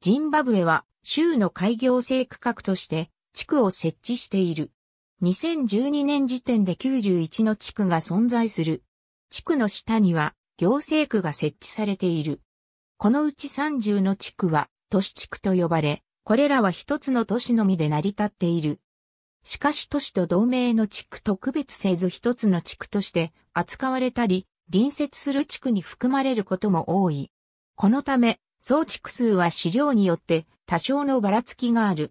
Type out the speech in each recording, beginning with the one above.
ジンバブエは州の開業政区画として地区を設置している。2012年時点で91の地区が存在する。地区の下には行政区が設置されている。このうち30の地区は都市地区と呼ばれ、これらは一つの都市のみで成り立っている。しかし都市と同盟の地区と区別せず一つの地区として扱われたり、隣接する地区に含まれることも多い。このため、総地区数は資料によって多少のばらつきがある。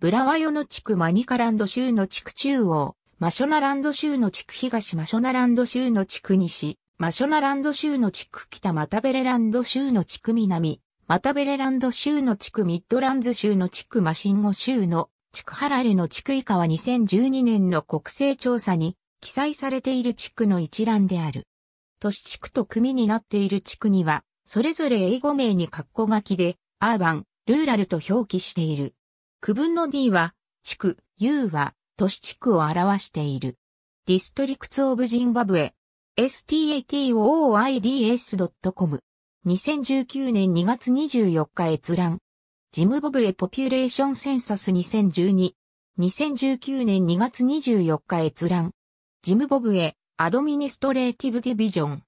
ブラワヨの地区マニカランド州の地区中央、マショナランド州の地区東マショナランド州の地区西、マショナランド州の地区北マタベレランド州の地区南、マタベレランド州の地区ミッドランズ州の地区マシンゴ州の地区ハラルの地区以下は2012年の国勢調査に記載されている地区の一覧である。都市地区と組になっている地区には、それぞれ英語名に括弧書きで、アーバン、ルーラルと表記している。区分の D は、地区、U は、都市地区を表している。ディストリクツオブジンバブエ、statooids.com。2019年2月24日閲覧。ジムボブエポピュレーションセンサス2012。2019年2月24日閲覧。ジムボブエ、アドミニストレーティブディビジョン。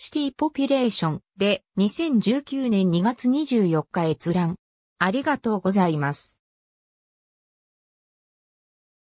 シティポピュレーションで2019年2月24日閲覧。ありがとうございます。